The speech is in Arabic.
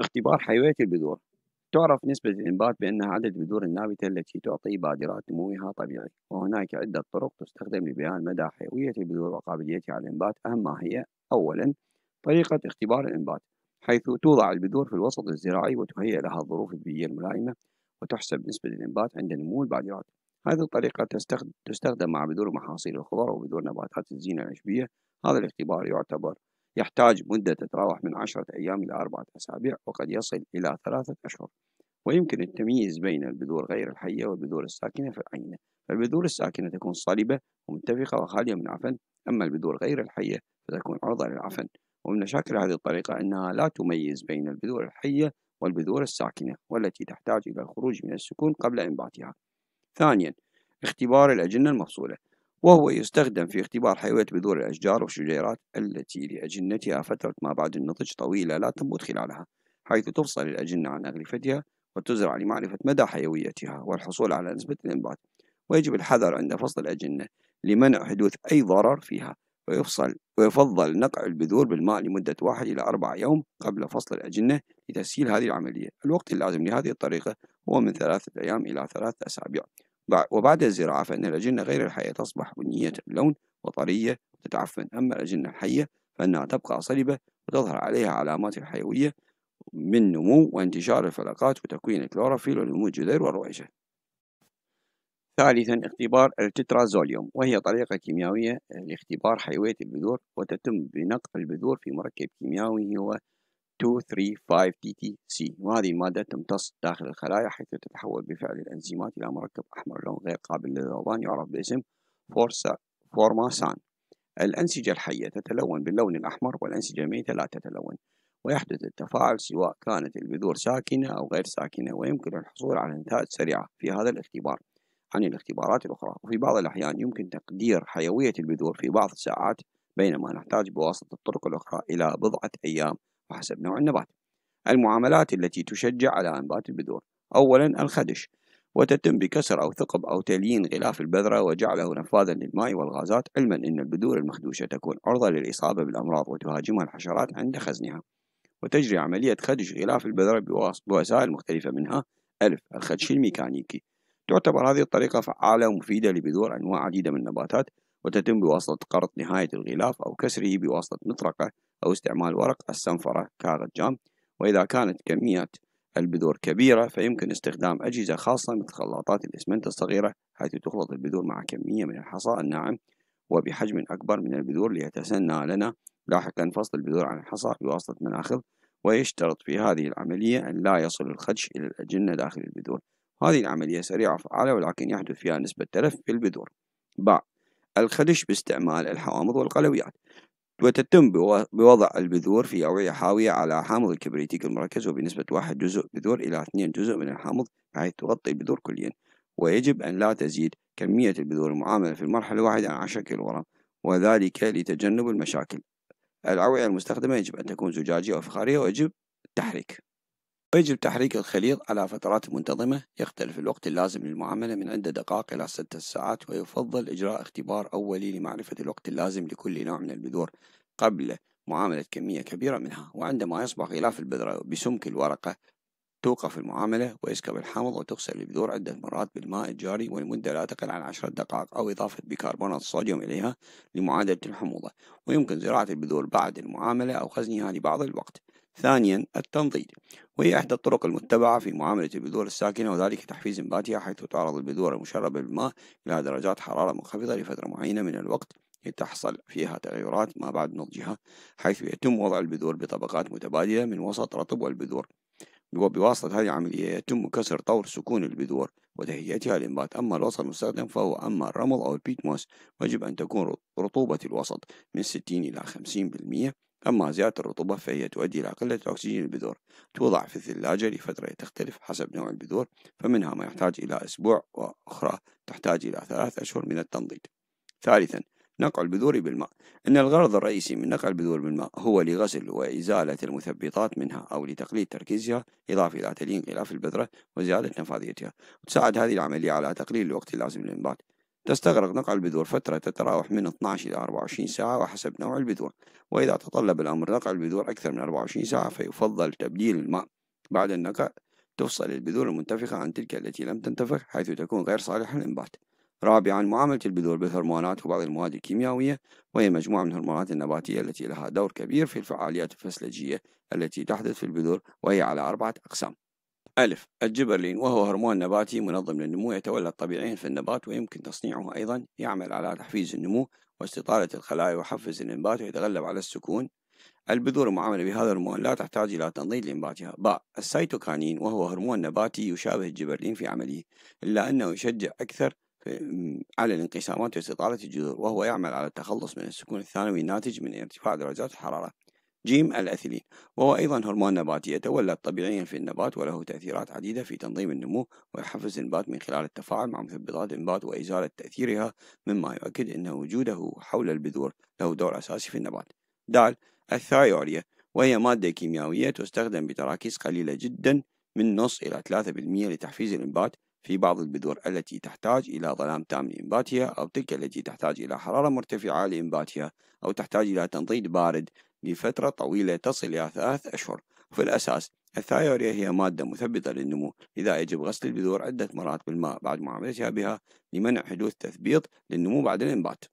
اختبار حيوية البذور تعرف نسبة الإنبات بأنها عدد البذور النابتة التي تعطي بادرات نموها طبيعي وهناك عدة طرق تستخدم لبيان مدى حيوية البذور وقابليتها على الإنبات اهم ما هي أولا طريقة اختبار الإنبات حيث توضع البذور في الوسط الزراعي وتهيئ لها الظروف البيئية الملائمة وتحسب نسبة الإنبات عند نمو البادرات هذه الطريقة تستخدم مع بذور محاصيل الخضار وبذور نباتات الزينة العشبية هذا الاختبار يعتبر يحتاج مدة تتراوح من عشرة أيام إلى أربعة أسابيع وقد يصل إلى ثلاثة أشهر ويمكن التمييز بين البذور غير الحية والبذور الساكنة في العينة فالبذور الساكنة تكون صلبة ومنتفخة وخالية من عفن أما البذور غير الحية فتكون عرضة للعفن ومن مشاكل هذه الطريقة أنها لا تميز بين البذور الحية والبذور الساكنة والتي تحتاج إلى الخروج من السكون قبل إنباتها ثانيا اختبار الأجنة المفصولة وهو يستخدم في اختبار حيوية بذور الأشجار والشجيرات التي لأجنتها فترة ما بعد النضج طويلة لا تنبت خلالها حيث تفصل الأجنة عن أغلفتها وتزرع لمعرفة مدى حيويتها والحصول على نسبة الإنبات ويجب الحذر عند فصل الأجنة لمنع حدوث أي ضرر فيها ويفصل ويفضل نقع البذور بالماء لمدة واحد إلى أربعة يوم قبل فصل الأجنة لتسهيل هذه العملية الوقت اللازم لهذه الطريقة هو من ثلاثة أيام إلى ثلاثة أسابيع وبعد الزراعة فإن الأجنة غير الحية تصبح بنية اللون وطرية وتتعفن أما الأجنة الحية فإنها تبقى صلبة وتظهر عليها علامات الحيوية من نمو وانتشار الفلقات وتكوين الكلوروفيل ونمو الجذير والرويشة ثالثا اختبار التترازوليوم وهي طريقة كيميائية لاختبار حيوية البذور وتتم بنقع البذور في مركب كيميائي هو 235 سي وهذه المادة تمتص داخل الخلايا حيث تتحول بفعل الأنزيمات إلى مركب أحمر لون غير قابل للذوبان يعرف باسم فورماسان الأنسجة الحية تتلون باللون الأحمر والأنسجة الميتة لا تتلون ويحدث التفاعل سواء كانت البذور ساكنة أو غير ساكنة ويمكن الحصول على نتائج سريعة في هذا الاختبار عن الاختبارات الأخرى وفي بعض الأحيان يمكن تقدير حيوية البذور في بعض الساعات بينما نحتاج بواسطة الطرق الأخرى إلى بضعة أيام حسب نوع النبات المعاملات التي تشجع على أنبات البذور أولا الخدش وتتم بكسر أو ثقب أو تليين غلاف البذرة وجعله نفاذا للماء والغازات علما أن البذور المخدوشة تكون عرضة للإصابة بالأمراض وتهاجمها الحشرات عند خزنها وتجري عملية خدش غلاف البذرة بوسائل مختلفة منها ألف الخدش الميكانيكي تعتبر هذه الطريقة فعالة ومفيدة لبذور أنواع عديدة من النباتات وتتم بواسطة قرط نهاية الغلاف أو كسره بواسطة مطرقة أو استعمال ورق السنفرة كاغذ جام وإذا كانت كمية البذور كبيرة فيمكن استخدام أجهزة خاصة مثل خلاطات الإسمنت الصغيرة حيث تخلط البذور مع كمية من الحصى الناعم وبحجم أكبر من البذور ليتسنى لنا لاحقا فصل البذور عن الحصى بواسطة مناخذ ويشترط في هذه العملية أن لا يصل الخدش إلى الأجنة داخل البذور هذه العملية سريعة وفعالة ولكن يحدث فيها نسبة تلف في البذور بعد الخدش باستعمال الحوامض والقلويات وتتم بوضع البذور في أوعية حاوية على حامض الكبريتيك المركز وبنسبة واحد جزء بذور إلى اثنين جزء من الحامض بحيث تغطي البذور كليا ويجب أن لا تزيد كمية البذور المعاملة في المرحلة الواحدة عن 10 كيلوغرام وذلك لتجنب المشاكل الأوعية المستخدمة يجب أن تكون زجاجية وفخارية ويجب التحريك ويجب تحريك الخليط على فترات منتظمة يختلف الوقت اللازم للمعاملة من عدة دقائق إلى ستة ساعات ويفضل إجراء اختبار أولي لمعرفة الوقت اللازم لكل نوع من البذور قبل معاملة كمية كبيرة منها وعندما يصبح غلاف البذرة بسمك الورقة توقف المعاملة ويسكب الحامض وتغسل البذور عدة مرات بالماء الجاري ولمدة لا تقل عن عشرة دقائق أو إضافة بيكربونات الصوديوم إليها لمعادلة الحموضة ويمكن زراعة البذور بعد المعاملة أو خزنها لبعض الوقت ثانيا التنضيد وهي إحدى الطرق المتبعة في معاملة البذور الساكنة وذلك تحفيز انباتها حيث تعرض البذور المشربة بالماء إلى درجات حرارة منخفضة لفترة معينة من الوقت لتحصل فيها تغيرات ما بعد نضجها حيث يتم وضع البذور بطبقات متبادلة من وسط رطب والبذور وبواسطة هذه العملية يتم كسر طور سكون البذور وتهيئتها للإنبات أما الوسط المستخدم فهو أما الرمل أو البيت موس ويجب أن تكون رطوبة الوسط من 60 إلى 50% أما زيادة الرطوبة فهي تؤدي إلى قلة الأكسجين البذور توضع في الثلاجة لفترة تختلف حسب نوع البذور فمنها ما يحتاج إلى أسبوع وأخرى تحتاج إلى ثلاث أشهر من التنضيد ثالثا نقع البذور بالماء إن الغرض الرئيسي من نقع البذور بالماء هو لغسل وإزالة المثبطات منها أو لتقليل تركيزها إضافة إلى تليين غلاف البذرة وزيادة نفاذيتها وتساعد هذه العملية على تقليل الوقت اللازم للإنبات تستغرق نقع البذور فترة تتراوح من 12 إلى 24 ساعة وحسب نوع البذور وإذا تطلب الأمر نقع البذور أكثر من 24 ساعة فيفضل تبديل الماء بعد النقع تفصل البذور المنتفخة عن تلك التي لم تنتفخ حيث تكون غير صالحة للإنبات رابعا معاملة البذور بالهرمونات وبعض المواد الكيميائية وهي مجموعة من الهرمونات النباتية التي لها دور كبير في الفعاليات الفسلجية التي تحدث في البذور وهي على أربعة أقسام ألف الجبرلين وهو هرمون نباتي منظم للنمو يتولى الطبيعيين في النبات ويمكن تصنيعه أيضا يعمل على تحفيز النمو واستطالة الخلايا ويحفز الإنبات ويتغلب على السكون البذور المعاملة بهذا الهرمون لا تحتاج إلى تنضيد لإنباتها باء السيتوكانين وهو هرمون نباتي يشابه الجبرلين في عمله إلا أنه يشجع أكثر على الانقسامات واستطالة الجذور وهو يعمل على التخلص من السكون الثانوي الناتج من ارتفاع درجات الحرارة جيم الأثيلين وهو أيضا هرمون نباتي يتولد طبيعيا في النبات وله تأثيرات عديدة في تنظيم النمو ويحفز النبات من خلال التفاعل مع مثبطات النبات وإزالة تأثيرها مما يؤكد أن وجوده حول البذور له دور أساسي في النبات دال الثايوريا وهي مادة كيميائية تستخدم بتراكيز قليلة جدا من نص إلى 3% لتحفيز الإنبات في بعض البذور التي تحتاج إلى ظلام تام لإنباتها أو تلك التي تحتاج إلى حرارة مرتفعة لإنباتها أو تحتاج إلى تنضيد بارد لفترة طويلة تصل إلى ثلاث أشهر في الأساس الثايوريا هي مادة مثبتة للنمو لذا يجب غسل البذور عدة مرات بالماء بعد معاملتها بها لمنع حدوث تثبيط للنمو بعد الإنبات